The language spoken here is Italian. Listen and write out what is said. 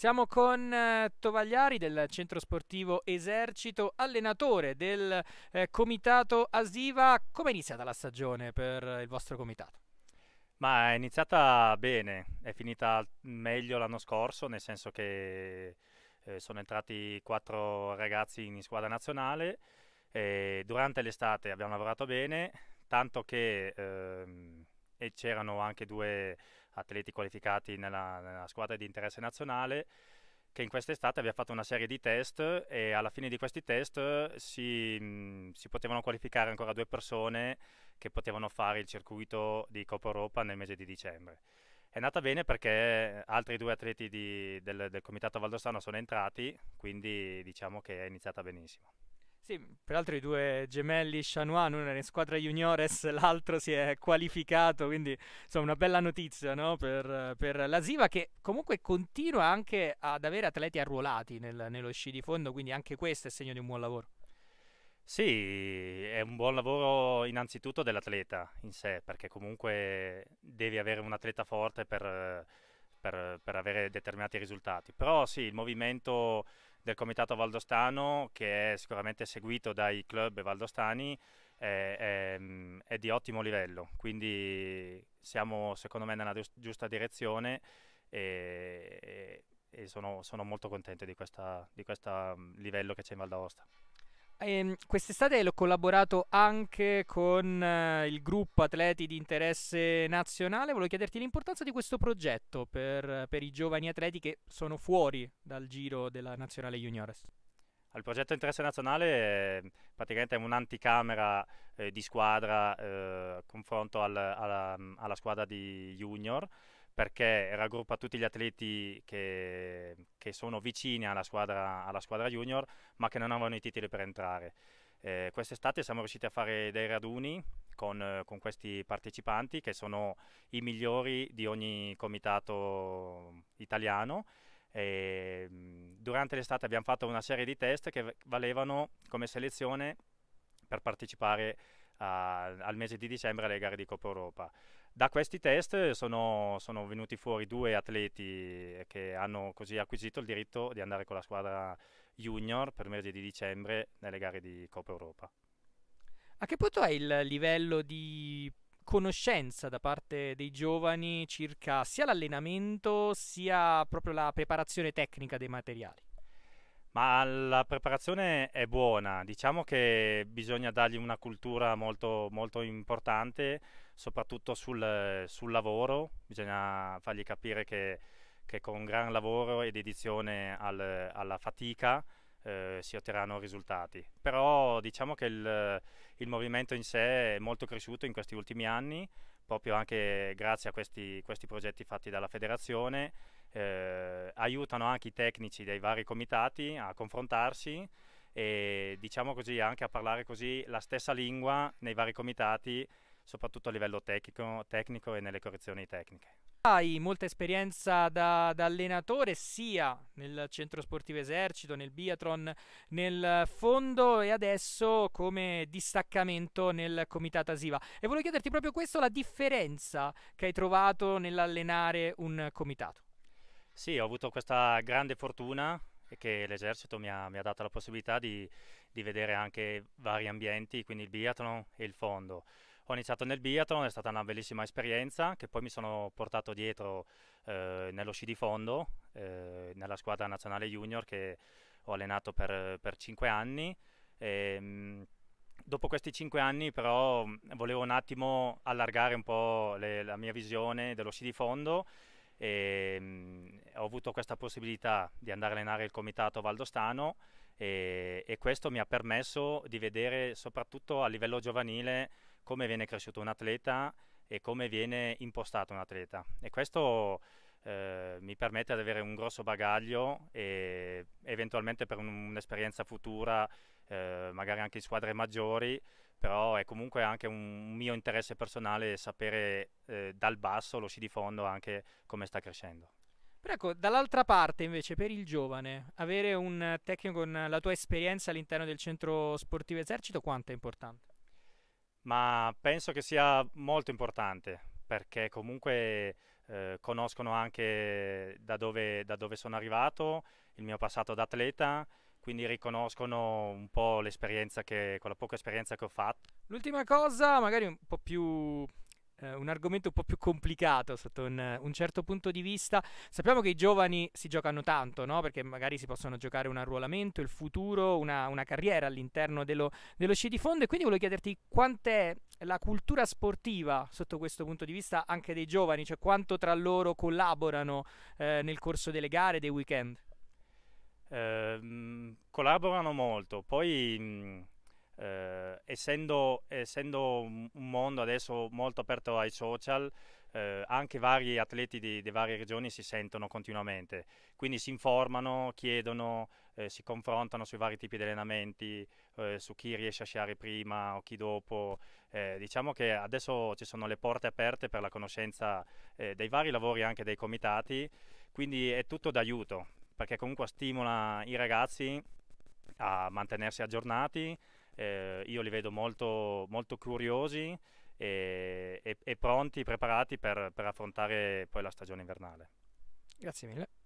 Siamo con eh, Tovagliari del centro sportivo Esercito, allenatore del eh, comitato Asiva. Come è iniziata la stagione per il vostro comitato? Ma è iniziata bene, è finita meglio l'anno scorso, nel senso che eh, sono entrati quattro ragazzi in squadra nazionale. durante l'estate abbiamo lavorato bene, tanto che ehm, c'erano anche due atleti qualificati nella, nella squadra di interesse nazionale che in quest'estate abbiamo fatto una serie di test e alla fine di questi test si, si, potevano qualificare ancora due persone che potevano fare il circuito di Coppa Europa nel mese di dicembre. È andata bene perché altri due atleti di, del, del Comitato Valdostano sono entrati, quindi diciamo che è iniziata benissimo. Sì, peraltro i due gemelli Chanois, uno era in squadra juniores, l'altro si è qualificato, quindi insomma una bella notizia no? per, per la Ziva che comunque continua anche ad avere atleti arruolati nel, nello sci di fondo, quindi anche questo è segno di un buon lavoro. Sì, è un buon lavoro innanzitutto dell'atleta in sé, perché comunque devi avere un atleta forte per, per, per avere determinati risultati, però sì, il movimento del comitato valdostano che è sicuramente seguito dai club valdostani è, è, è di ottimo livello, quindi siamo secondo me nella giusta direzione e, e sono, sono, molto contento di questo mm, livello che c'è in Val d'Aosta ehm, quest'estate l'ho collaborato anche con eh, il gruppo Atleti di interesse nazionale. Volevo chiederti l'importanza di questo progetto per, per i giovani atleti che sono fuori dal giro della nazionale juniores. Il progetto Interesse Nazionale ehm, è praticamente un'anticamera eh, di squadra eh, confronto al, alla, alla, squadra di junior perché raggruppa tutti gli atleti che, che sono vicini alla squadra, alla squadra, junior ma che non avevano i titoli per entrare. Eh, quest'estate siamo riusciti a fare dei raduni con, con, questi partecipanti che sono i migliori di ogni comitato italiano. E, mm, durante l'estate abbiamo fatto una serie di test che valevano come selezione per partecipare a, al mese di dicembre alle gare di Coppa Europa. Da questi test sono, sono, venuti fuori due atleti che hanno così acquisito il diritto di andare con la squadra junior per il mese di dicembre nelle gare di Coppa Europa. A che punto è il livello di conoscenza da parte dei giovani circa sia l'allenamento sia proprio la preparazione tecnica dei materiali? Ma la preparazione è buona, diciamo che bisogna dargli una cultura molto, molto importante, soprattutto sul, sul, lavoro, bisogna fargli capire che, che con gran lavoro e dedizione al, alla fatica eh, si otterranno risultati. Però diciamo che il, il movimento in sé è molto cresciuto in questi ultimi anni, proprio anche grazie a questi, questi progetti fatti dalla federazione eh, aiutano anche i tecnici dei vari comitati a confrontarsi e diciamo così anche a parlare così la stessa lingua nei vari comitati, soprattutto a livello tecnico, tecnico e nelle correzioni tecniche. Hai molta esperienza da, da, allenatore sia nel centro sportivo esercito, nel biathlon, nel fondo e adesso come distaccamento nel comitato Asiva. E volevo chiederti proprio questo, la differenza che hai trovato nell'allenare un comitato. Sì, ho avuto questa grande fortuna che l'esercito mi ha, mi ha dato la possibilità di, di, vedere anche vari ambienti, quindi il biathlon e il fondo. Ho iniziato nel biathlon, è stata una bellissima esperienza che poi mi sono portato dietro eh, nello sci di fondo, eh, nella squadra nazionale junior che ho allenato per, per 5 anni. E, ehm, dopo questi 5 anni però volevo un attimo allargare un po' le, la mia visione dello sci di fondo e, ehm, ho avuto questa possibilità di andare a allenare il comitato valdostano e, eh, e, questo mi ha permesso di vedere soprattutto a livello giovanile come viene cresciuto un atleta e come viene impostato un atleta e questo eh, mi permette di avere un grosso bagaglio e eventualmente per un, un'esperienza futura eh, magari anche in squadre maggiori però è comunque anche un mio interesse personale sapere eh, dal basso lo sci di fondo anche come sta crescendo. Però ecco, dall'altra parte invece per il giovane, avere un tecnico con la tua esperienza all'interno del centro sportivo esercito quanto è importante? Ma penso che sia molto importante perché comunque eh, conoscono anche da dove, da dove sono arrivato, il mio passato da atleta quindi riconoscono un po' l'esperienza che, quella poca esperienza che ho fatto. L'ultima cosa, magari un po' più Uh, un argomento un po' più complicato sotto un, un, certo punto di vista. Sappiamo che i giovani si giocano tanto, no? perché magari si possono giocare un arruolamento, il futuro, una, una carriera all'interno dello, dello, sci di fondo e quindi volevo chiederti quant'è la cultura sportiva sotto questo punto di vista anche dei giovani, cioè quanto tra loro collaborano eh, nel corso delle gare, dei weekend. Ehm, collaborano molto, poi mm, eh, essendo, essendo, un mondo adesso molto aperto ai social, eh, anche vari atleti di, di, varie regioni si sentono continuamente, quindi si informano, chiedono, eh, si confrontano sui vari tipi di allenamenti, eh, su chi riesce a sciare prima o chi dopo. Eh, diciamo che adesso ci sono le porte aperte per la conoscenza eh, dei vari lavori anche dei comitati, quindi è tutto d'aiuto perché comunque stimola i ragazzi a mantenersi aggiornati, eh, io li vedo molto, molto curiosi e, e, e, pronti, preparati per, per affrontare poi la stagione invernale. Grazie mille.